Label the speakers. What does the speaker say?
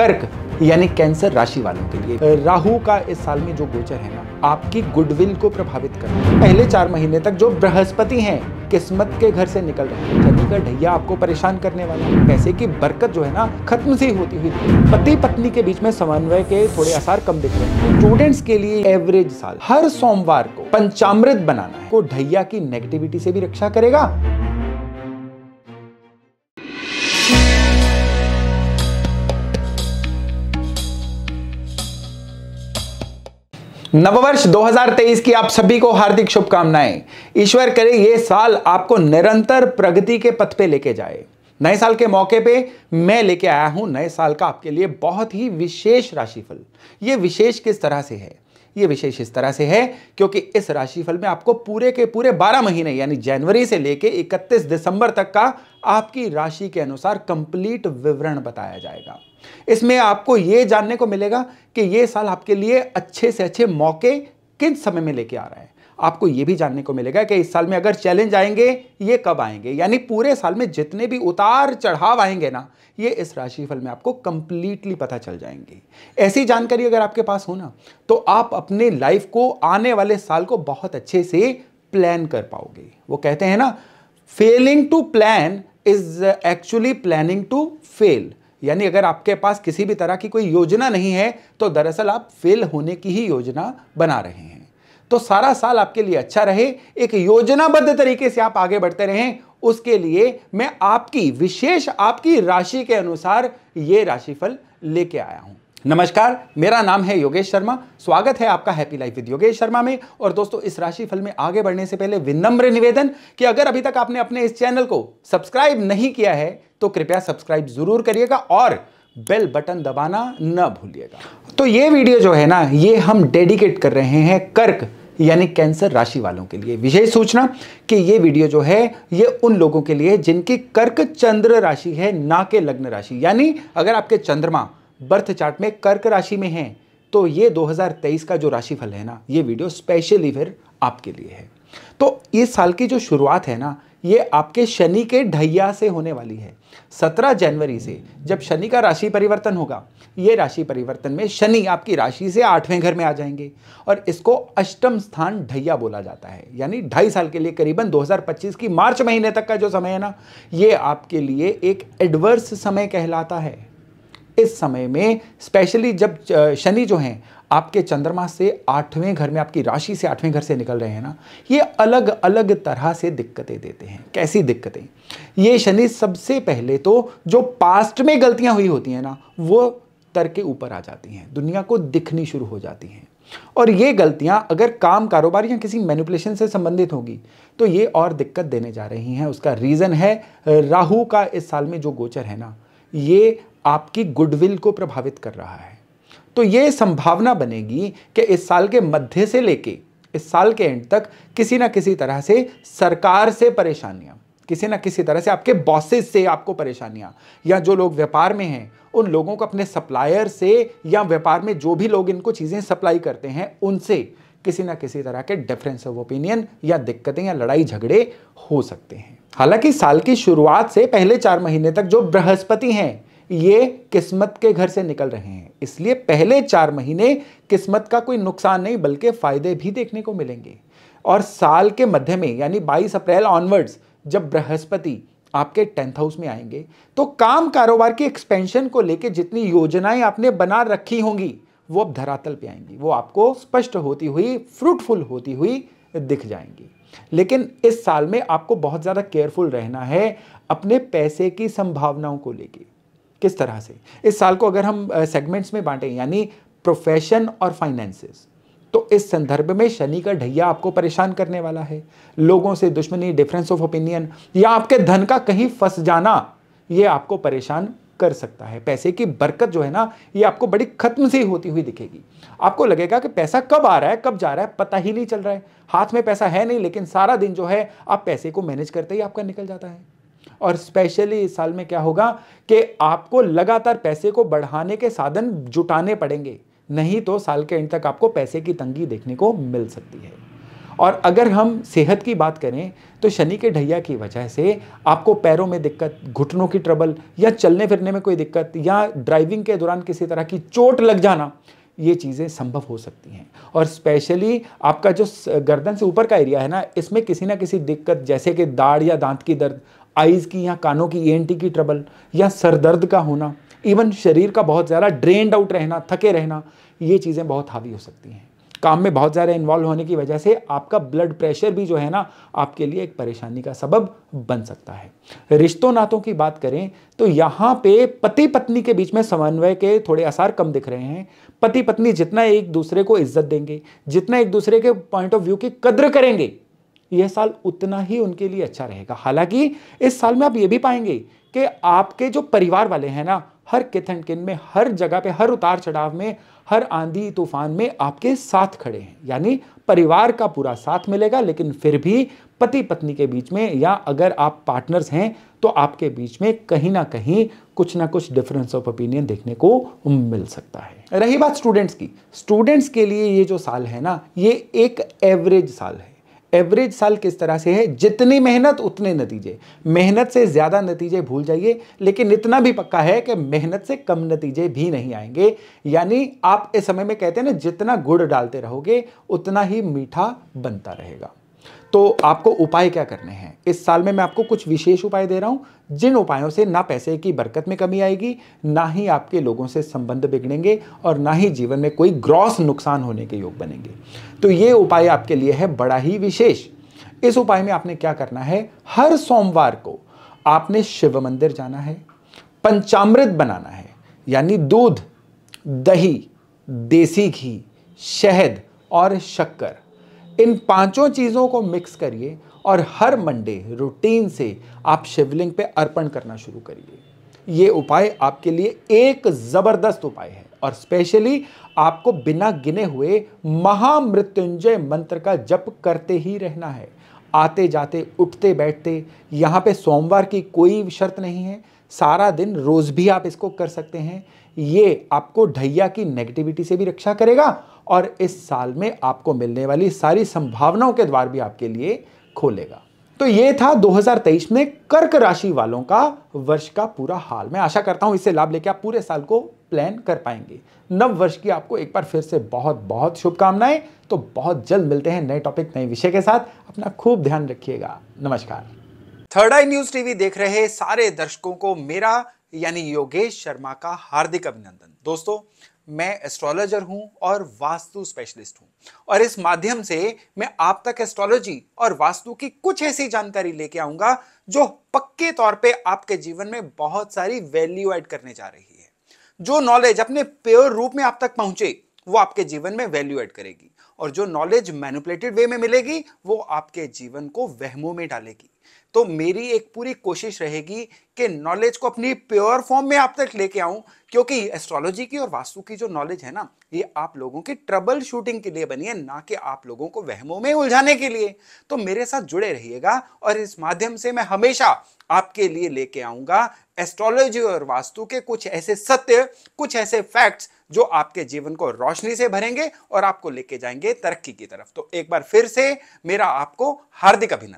Speaker 1: कर्क यानी कैंसर राशि वालों के लिए राहु का इस साल में जो गोचर है ना आपकी गुडविल को प्रभावित कर पहले चार महीने तक जो बृहस्पति हैं किस्मत के घर से निकल रहे हैं शनि का ढैया आपको परेशान करने वाला है पैसे की बरकत जो है ना खत्म से होती हुई पति पत्नी के बीच में समन्वय के थोड़े आसार कम दिख रहे हैं स्टूडेंट्स के लिए एवरेज साल हर सोमवार को पंचामृत बनाना है को ढैया की नेगेटिविटी से भी रक्षा करेगा नववर्ष 2023 की आप सभी को हार्दिक शुभकामनाएं ईश्वर करे ये साल आपको निरंतर प्रगति के पथ पे लेके जाए नए साल के मौके पे मैं लेके आया हूं नए साल का आपके लिए बहुत ही विशेष राशिफल ये विशेष किस तरह से है ये विशेष इस तरह से है क्योंकि इस राशिफल में आपको पूरे के पूरे 12 महीने यानी जनवरी से लेके 31 दिसंबर तक का आपकी राशि के अनुसार कंप्लीट विवरण बताया जाएगा इसमें आपको ये जानने को मिलेगा कि ये साल आपके लिए अच्छे से अच्छे मौके किन समय में लेके आ रहा है आपको ये भी जानने को मिलेगा कि इस साल में अगर चैलेंज आएंगे ये कब आएंगे यानी पूरे साल में जितने भी उतार चढ़ाव आएंगे ना ये इस राशिफल में आपको कंप्लीटली पता चल जाएंगे ऐसी जानकारी अगर आपके पास हो ना तो आप अपने लाइफ को आने वाले साल को बहुत अच्छे से प्लान कर पाओगे वो कहते हैं ना failing to plan is actually planning to fail यानी अगर आपके पास किसी भी तरह की कोई योजना नहीं है तो दरअसल आप फेल होने की ही योजना बना रहे हैं तो सारा साल आपके लिए अच्छा रहे एक योजनाबद्ध तरीके से आप आगे बढ़ते रहें उसके लिए मैं आपकी विशेष आपकी राशि के अनुसार ये राशिफल लेके आया हूं नमस्कार मेरा नाम है योगेश शर्मा स्वागत है आपका happy life with Yogesh Sharma में और दोस्तों इस राशि फल में आगे बढ़ने से पहले विनम्र निवेदन कि अगर अभी तक आपने अपने इस चैनल को सब्सक्राइब नहीं किया है तो कृपया सब्सक्राइब जरूर करिएगा और बेल बटन दबाना ना भूलिएगा तो ये वीडियो जो है ना ये हम डेडिकेट कर रहे हैं कर्क यानी कैंसर राशि वालों के लिए विशेष सूचना कि ये वीडियो जो है ये उन लोगों के लिए जिनकी कर्क चंद्र राशि है ना के लग्न राशि यानी अगर आपके चंद्रमा बर्थ चार्ट में कर्क राशि में है तो ये 2023 का जो राशिफल है ना ये वीडियो स्पेशली फिर आपके लिए है तो इस साल की जो शुरुआत है ना ये आपके शनि के ढैया से होने वाली है 17 जनवरी से जब शनि का राशि परिवर्तन होगा ये राशि परिवर्तन में शनि आपकी राशि से आठवें घर में आ जाएंगे और इसको अष्टम स्थान ढैया बोला जाता है यानी ढाई साल के लिए करीबन 2025 की मार्च महीने तक का जो समय है ना ये आपके लिए एक एडवर्स समय कहलाता है इस समय में स्पेशली जब शनि जो हैं आपके चंद्रमा से आठवें घर में आपकी राशि से आठवें घर से निकल रहे हैं ना ये अलग अलग तरह से दिक्कतें देते हैं कैसी दिक्कतें ये शनि सबसे पहले तो जो पास्ट में गलतियां हुई होती हैं ना वो तर के ऊपर आ जाती हैं दुनिया को दिखनी शुरू हो जाती हैं और ये गलतियां अगर काम कारोबार या किसी मैनिपुलेशन से संबंधित होगी तो ये और दिक्कत देने जा रही हैं उसका रीज़न है राहू का इस साल में जो गोचर है ना ये आपकी गुडविल को प्रभावित कर रहा है तो ये संभावना बनेगी कि इस साल के मध्य से लेके इस साल के एंड तक किसी ना किसी तरह से सरकार से परेशानियां किसी ना किसी तरह से आपके बॉसेस से आपको परेशानियां या जो लोग व्यापार में हैं उन लोगों को अपने सप्लायर से या व्यापार में जो भी लोग इनको चीज़ें सप्लाई करते हैं उनसे किसी ना किसी तरह के डिफरेंस ऑफ ओपिनियन या दिक्कतें या लड़ाई झगड़े हो सकते हैं हालांकि साल की शुरुआत से पहले चार महीने तक जो बृहस्पति हैं ये किस्मत के घर से निकल रहे हैं इसलिए पहले चार महीने किस्मत का कोई नुकसान नहीं बल्कि फ़ायदे भी देखने को मिलेंगे और साल के मध्य में यानी 22 अप्रैल ऑनवर्ड्स जब बृहस्पति आपके टेंथ हाउस में आएंगे तो काम कारोबार की एक्सपेंशन को लेकर जितनी योजनाएं आपने बना रखी होंगी वो अब धरातल पे आएंगी वो आपको स्पष्ट होती हुई फ्रूटफुल होती हुई दिख जाएंगी लेकिन इस साल में आपको बहुत ज़्यादा केयरफुल रहना है अपने पैसे की संभावनाओं को लेके किस तरह से इस साल को अगर हम सेगमेंट्स में बांटें यानी प्रोफेशन और फाइनेंसेस तो इस संदर्भ में शनि का ढैया आपको परेशान करने वाला है लोगों से दुश्मनी डिफरेंस ऑफ ओपिनियन या आपके धन का कहीं फंस जाना ये आपको परेशान कर सकता है पैसे की बरकत जो है ना ये आपको बड़ी खत्म से होती हुई दिखेगी आपको लगेगा कि पैसा कब आ रहा है कब जा रहा है पता ही नहीं चल रहा है हाथ में पैसा है नहीं लेकिन सारा दिन जो है आप पैसे को मैनेज करते ही आपका निकल जाता है और स्पेशली इस साल में क्या होगा कि आपको लगातार पैसे को बढ़ाने के साधन जुटाने पड़ेंगे नहीं तो साल के एंड तक आपको पैसे की तंगी देखने को मिल सकती है और अगर हम सेहत की बात करें तो शनि के ढैया की वजह से आपको पैरों में दिक्कत घुटनों की ट्रबल या चलने फिरने में कोई दिक्कत या ड्राइविंग के दौरान किसी तरह की चोट लग जाना ये चीज़ें संभव हो सकती हैं और स्पेशली आपका जो गर्दन से ऊपर का एरिया है ना इसमें किसी ना किसी दिक्कत जैसे कि दाढ़ या दांत की दर्द आइज़ की या कानों की ई की ट्रबल या सर दर्द का होना इवन शरीर का बहुत ज़्यादा ड्रेनड आउट रहना थके रहना ये चीज़ें बहुत हावी हो सकती हैं काम में बहुत ज़्यादा इन्वॉल्व होने की वजह से आपका ब्लड प्रेशर भी जो है ना आपके लिए एक परेशानी का सबब बन सकता है रिश्तों नातों की बात करें तो यहाँ पे पति पत्नी के बीच में समन्वय के थोड़े आसार कम दिख रहे हैं पति पत्नी जितना एक दूसरे को इज्जत देंगे जितना एक दूसरे के पॉइंट ऑफ व्यू की कद्र करेंगे यह साल उतना ही उनके लिए अच्छा रहेगा हालांकि इस साल में आप ये भी पाएंगे कि आपके जो परिवार वाले हैं ना हर किथन किन में हर जगह पे हर उतार चढ़ाव में हर आंधी तूफान में आपके साथ खड़े हैं यानी परिवार का पूरा साथ मिलेगा लेकिन फिर भी पति पत्नी के बीच में या अगर आप पार्टनर्स हैं तो आपके बीच में कहीं ना कहीं कुछ ना कुछ डिफरेंस ऑफ ओपिनियन देखने को मिल सकता है रही बात स्टूडेंट्स की स्टूडेंट्स के लिए ये जो साल है ना ये एक एवरेज साल है एवरेज साल किस तरह से है जितनी मेहनत उतने नतीजे मेहनत से ज़्यादा नतीजे भूल जाइए लेकिन इतना भी पक्का है कि मेहनत से कम नतीजे भी नहीं आएंगे यानी आप इस समय में कहते हैं ना जितना गुड़ डालते रहोगे उतना ही मीठा बनता रहेगा तो आपको उपाय क्या करने हैं इस साल में मैं आपको कुछ विशेष उपाय दे रहा हूँ जिन उपायों से ना पैसे की बरकत में कमी आएगी ना ही आपके लोगों से संबंध बिगड़ेंगे और ना ही जीवन में कोई ग्रॉस नुकसान होने के योग बनेंगे तो ये उपाय आपके लिए है बड़ा ही विशेष इस उपाय में आपने क्या करना है हर सोमवार को आपने शिव मंदिर जाना है पंचामृत बनाना है यानी दूध दही देसी घी शहद और शक्कर इन पांचों चीज़ों को मिक्स करिए और हर मंडे रूटीन से आप शिवलिंग पे अर्पण करना शुरू करिए ये उपाय आपके लिए एक ज़बरदस्त उपाय है और स्पेशली आपको बिना गिने हुए महामृत्युंजय मंत्र का जप करते ही रहना है आते जाते उठते बैठते यहाँ पे सोमवार की कोई शर्त नहीं है सारा दिन रोज़ भी आप इसको कर सकते हैं ये आपको ढैया की नेगेटिविटी से भी रक्षा करेगा और इस साल में आपको मिलने वाली सारी संभावनाओं के द्वार भी आपके लिए खोलेगा तो ये था 2023 में कर्क राशि वालों का वर्ष का पूरा हाल मैं आशा करता हूं इससे लाभ लेके आप पूरे साल को प्लान कर पाएंगे नव वर्ष की आपको एक बार फिर से बहुत बहुत शुभकामनाएं तो बहुत जल्द मिलते हैं नए टॉपिक नए विषय के साथ अपना खूब ध्यान रखिएगा नमस्कार थर्ड आई न्यूज टीवी देख रहे सारे दर्शकों को मेरा यानी योगेश शर्मा का हार्दिक अभिनंदन दोस्तों मैं एस्ट्रोलॉजर हूं और वास्तु स्पेशलिस्ट हूं और इस माध्यम से मैं आप तक एस्ट्रोलॉजी और वास्तु की कुछ ऐसी जानकारी लेके आऊंगा जो पक्के तौर पे आपके जीवन में बहुत सारी वैल्यू ऐड करने जा रही है जो नॉलेज अपने प्योर रूप में आप तक पहुंचे वो आपके जीवन में वैल्यू ऐड करेगी और जो नॉलेज मैनुपलेटेड वे में मिलेगी वो आपके जीवन को वहमों में डालेगी तो मेरी एक पूरी कोशिश रहेगी कि नॉलेज को अपनी प्योर फॉर्म में आप तक लेके आऊं क्योंकि एस्ट्रोलॉजी की और वास्तु की जो नॉलेज है ना ये आप लोगों की ट्रबल शूटिंग के लिए बनी है ना कि आप लोगों को वहमों में उलझाने के लिए तो मेरे साथ जुड़े रहिएगा और इस माध्यम से मैं हमेशा आपके लिए लेके आऊंगा एस्ट्रोलॉजी और वास्तु के कुछ ऐसे सत्य कुछ ऐसे फैक्ट्स जो आपके जीवन को रोशनी से भरेंगे और आपको लेके जाएंगे तरक्की की तरफ तो एक बार फिर से मेरा आपको हार्दिक अभिनंदन